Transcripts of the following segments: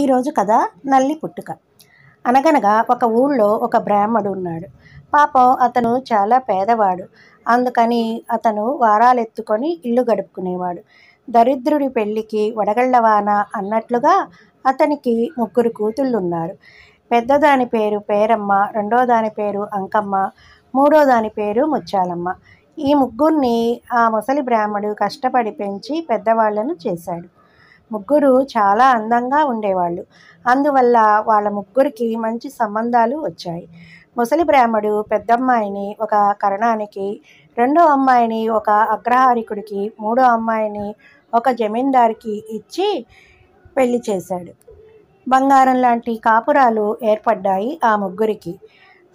ఈరోజు కథ నల్లి పుట్టుక అనగనగా ఒక ఊళ్ళో ఒక బ్రాహ్మడు ఉన్నాడు పాపం అతను చాలా పేదవాడు అందుకని అతను వారాలెత్తుకొని ఇల్లు గడుపుకునేవాడు దరిద్రుడి పెళ్ళికి వడగళ్ళవాన అన్నట్లుగా అతనికి ముగ్గురు కూతుళ్ళు ఉన్నారు పెద్దదాని పేరు పేరమ్మ రెండో దాని పేరు అంకమ్మ మూడో దాని పేరు ముచ్చాలమ్మ ఈ ముగ్గురిని ఆ ముసలి బ్రాహ్మడు కష్టపడి పెంచి పెద్దవాళ్లను చేశాడు ముగ్గురు చాలా అందంగా ఉండేవాళ్ళు అందువల్ల వాళ్ళ ముగ్గురికి మంచి సంబంధాలు వచ్చాయి ముసలి బ్రాహ్మడు పెద్దమ్మాయిని ఒక కరణానికి రెండో అమ్మాయిని ఒక అగ్రహారికుడికి మూడో అమ్మాయిని ఒక జమీందారికి ఇచ్చి పెళ్లి చేశాడు బంగారం లాంటి కాపురాలు ఏర్పడ్డాయి ఆ ముగ్గురికి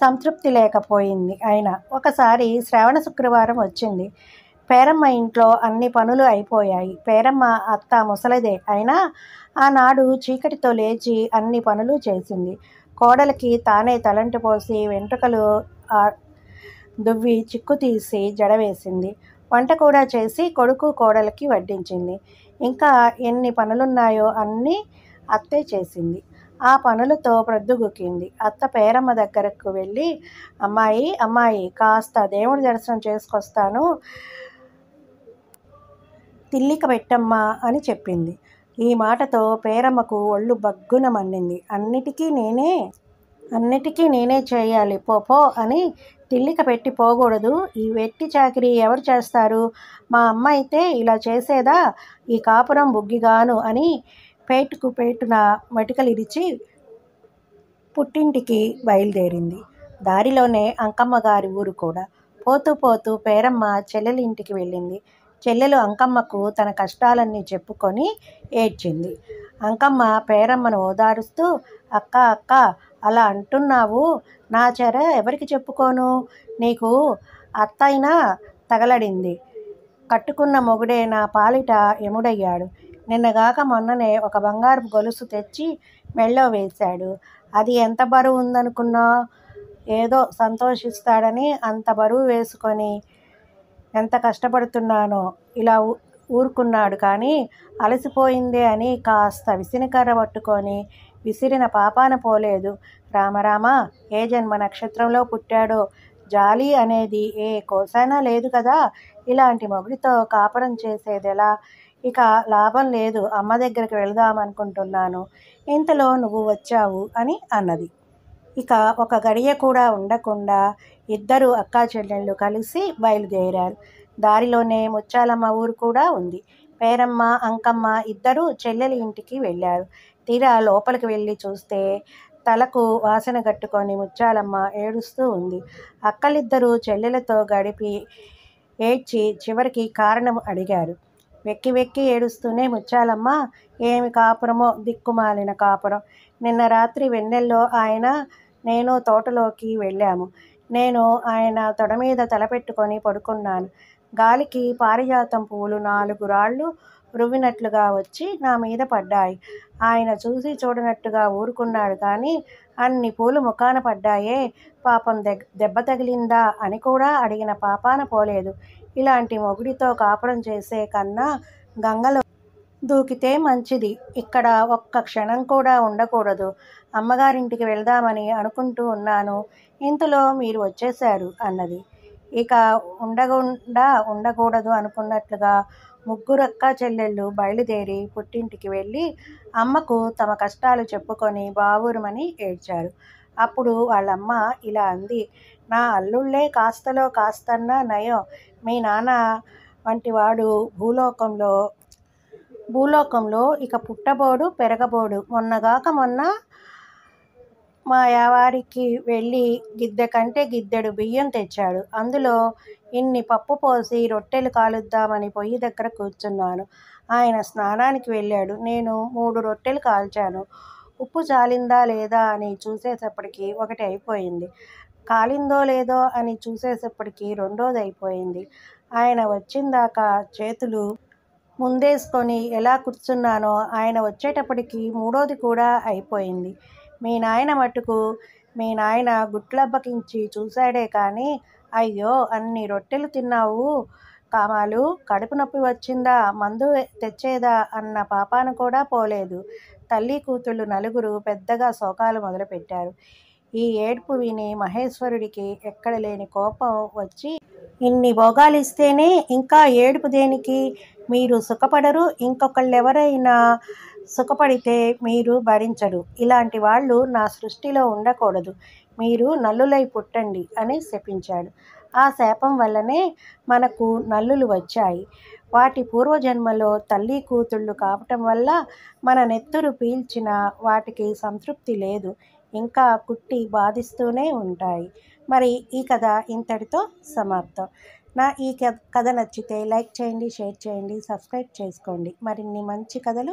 సంతృప్తి లేకపోయింది అయినా ఒకసారి శ్రావణ శుక్రవారం వచ్చింది పేరమ్మ ఇంట్లో అన్ని పనులు అయిపోయాయి పేరమ్మ అత్త ముసలిదే అయినా ఆనాడు చీకటితో లేచి అన్ని పనులు చేసింది కోడలికి తానే తలంటి పోసి వెంట్రుకలు దువ్వి చిక్కు తీసి జడవేసింది వంట కూడా చేసి కొడుకు కోడలికి వడ్డించింది ఇంకా ఎన్ని పనులున్నాయో అన్నీ అత్తే చేసింది ఆ పనులతో ప్రొద్దుగుకింది అత్త పేరమ్మ దగ్గరకు వెళ్ళి అమ్మాయి అమ్మాయి కాస్త దేవుడి దర్శనం చేసుకొస్తాను తిల్లిక పెట్టమ్మా అని చెప్పింది ఈ మాటతో పేరమ్మకు ఒళ్ళు బగ్గున మన్నింది అన్నిటికీ నేనే అన్నిటికీ నేనే చేయాలి పోపో అని తిల్లిక పెట్టి పోకూడదు ఈ వెట్టి చాకిరి ఎవరు చేస్తారు మా అమ్మ అయితే ఇలా చేసేదా ఈ కాపురం బుగ్గిగాను అని పేటుకు పేటున మెటుకలిరిచి పుట్టింటికి బయలుదేరింది దారిలోనే అంకమ్మ గారి ఊరు కూడా పోతూ పోతూ పేరమ్మ చెల్లెలింటికి వెళ్ళింది చెల్లెలు అంకమ్మకు తన కష్టాలన్నీ చెప్పుకొని ఏడ్చింది అంకమ్మ పేరమ్మను ఓదారుస్తూ అక్క అక్క అలా అంటున్నావు నా చెర ఎవరికి చెప్పుకోను నీకు అత్తయినా తగలడింది కట్టుకున్న మొగుడే నా పాలిట ఎముడయ్యాడు నిన్నగాక మొన్ననే ఒక బంగారు గొలుసు తెచ్చి మెళ్ళో వేశాడు అది ఎంత బరువు ఉందనుకున్నా ఏదో సంతోషిస్తాడని అంత బరువు వేసుకొని ఎంత కష్టపడుతున్నానో ఇలా ఊరుకున్నాడు కానీ అలసిపోయిందే అని కాస్త విసినకర్ర పట్టుకొని విసిరిన పాపాన పోలేదు రామరామ ఏ జన్మ నక్షత్రంలో పుట్టాడో జాలి అనేది ఏ కోసైనా లేదు కదా ఇలాంటి మొగుడితో కాపురం చేసేది ఎలా ఇక లాభం లేదు అమ్మ దగ్గరికి వెళదామనుకుంటున్నాను ఇంతలో నువ్వు వచ్చావు అని అన్నది ఇక ఒక గడియ కూడా ఉండకుండా ఇద్దరు అక్కా చెల్లెళ్ళు కలిసి బయలుదేరారు దారిలోనే ముచ్చాలమ్మ ఊరు కూడా ఉంది పేరమ్మ అంకమ్మ ఇద్దరూ చెల్లెలి ఇంటికి వెళ్ళారు తీరా లోపలికి వెళ్ళి చూస్తే తలకు వాసన కట్టుకొని ముచ్చాలమ్మ ఏడుస్తూ ఉంది అక్కలిద్దరూ చెల్లెలతో గడిపి ఏడ్చి చివరికి కారణం అడిగారు వెక్కి వెక్కి ఏడుస్తూనే ముచ్చాలమ్మ ఏమి కాపురమో దిక్కుమాలిన కాపురం నిన్న రాత్రి వెన్నెల్లో ఆయన నేను తోటలోకి వెళ్ళాము నేను ఆయన తొడ మీద తలపెట్టుకొని పడుకున్నాను గాలికి పారిజాతం పువ్వులు నాలుగు రాళ్ళు రువ్వినట్లుగా వచ్చి నా మీద పడ్డాయి ఆయన చూసి చూడనట్టుగా ఊరుకున్నాడు కానీ అన్ని పూలు ముఖాన పడ్డాయే పాపం దెబ్బ తగిలిందా అని కూడా అడిగిన పాపాన పోలేదు ఇలాంటి మొగుడితో కాపురం చేసే కన్నా గంగలో దూకితే మంచిది ఇక్కడ ఒక్క క్షణం కూడా ఉండకూడదు అమ్మగారింటికి వెళ్దామని అనుకుంటూ ఉన్నాను ఇంతలో మీరు వచ్చేశారు అన్నది ఇక ఉండకుండా ఉండకూడదు అనుకున్నట్లుగా ముగ్గురు చెల్లెళ్ళు బయలుదేరి పుట్టింటికి వెళ్ళి అమ్మకు తమ కష్టాలు చెప్పుకొని బావురుమని ఏడ్చారు అప్పుడు వాళ్ళమ్మ ఇలా అంది నా అల్లుళ్ళే కాస్తలో కాస్తన్నా నయం మీ నాన్న వంటి వాడు భూలోకంలో భూలోకంలో ఇక పుట్టబోడు పెరగబోడు మొన్నగాక మొన్న మా యావారికి వెళ్ళి గిద్దె కంటే గిద్దెడు బియ్యం తెచ్చాడు అందులో ఇన్ని పప్పు పోసి రొట్టెలు కాలుద్దామని పొయ్యి దగ్గర కూర్చున్నాను ఆయన స్నానానికి వెళ్ళాడు నేను మూడు రొట్టెలు కాల్చాను ఉప్పు చాలిందా లేదా అని చూసేటప్పటికి ఒకటి అయిపోయింది కాలిందో లేదో అని చూసేటప్పటికి రెండోది అయిపోయింది ఆయన వచ్చిందాక చేతులు ముందేసుకొని ఎలా కూర్చున్నానో ఆయన వచ్చేటప్పటికి మూడోది కూడా అయిపోయింది మీ నాయన మటుకు మీ నాయన గుట్లబ్బకించి చూశాడే కానీ అయ్యో అన్ని రొట్టెలు తిన్నావు కామాలు కడుపు నొప్పి వచ్చిందా మందు తెచ్చేదా అన్న పాపాను కూడా పోలేదు తల్లి కూతుళ్ళు నలుగురు పెద్దగా శోకాలు మొదలుపెట్టారు ఈ ఏడుపు విని మహేశ్వరుడికి ఎక్కడ లేని కోపం వచ్చి ఇన్ని ఇస్తేనే ఇంకా ఏడుపు దేనికి మీరు సుఖపడరు ఇంకొకళ్ళెవరైనా సుఖపడితే మీరు భరించడు ఇలాంటి వాళ్ళు నా సృష్టిలో ఉండకూడదు మీరు నల్లులై పుట్టండి అని శపించాడు ఆ శాపం వల్లనే మనకు నల్లులు వచ్చాయి వాటి పూర్వజన్మలో తల్లి కూతుళ్ళు కావటం వల్ల మన నెత్తురు పీల్చిన వాటికి సంతృప్తి లేదు ఇంకా కుట్టి బాధిస్తూనే ఉంటాయి మరి ఈ కథ ఇంతటితో సమాప్తం నా ఈ కథ నచ్చితే లైక్ చేయండి షేర్ చేయండి సబ్స్క్రైబ్ చేసుకోండి మరిన్ని మంచి కథలు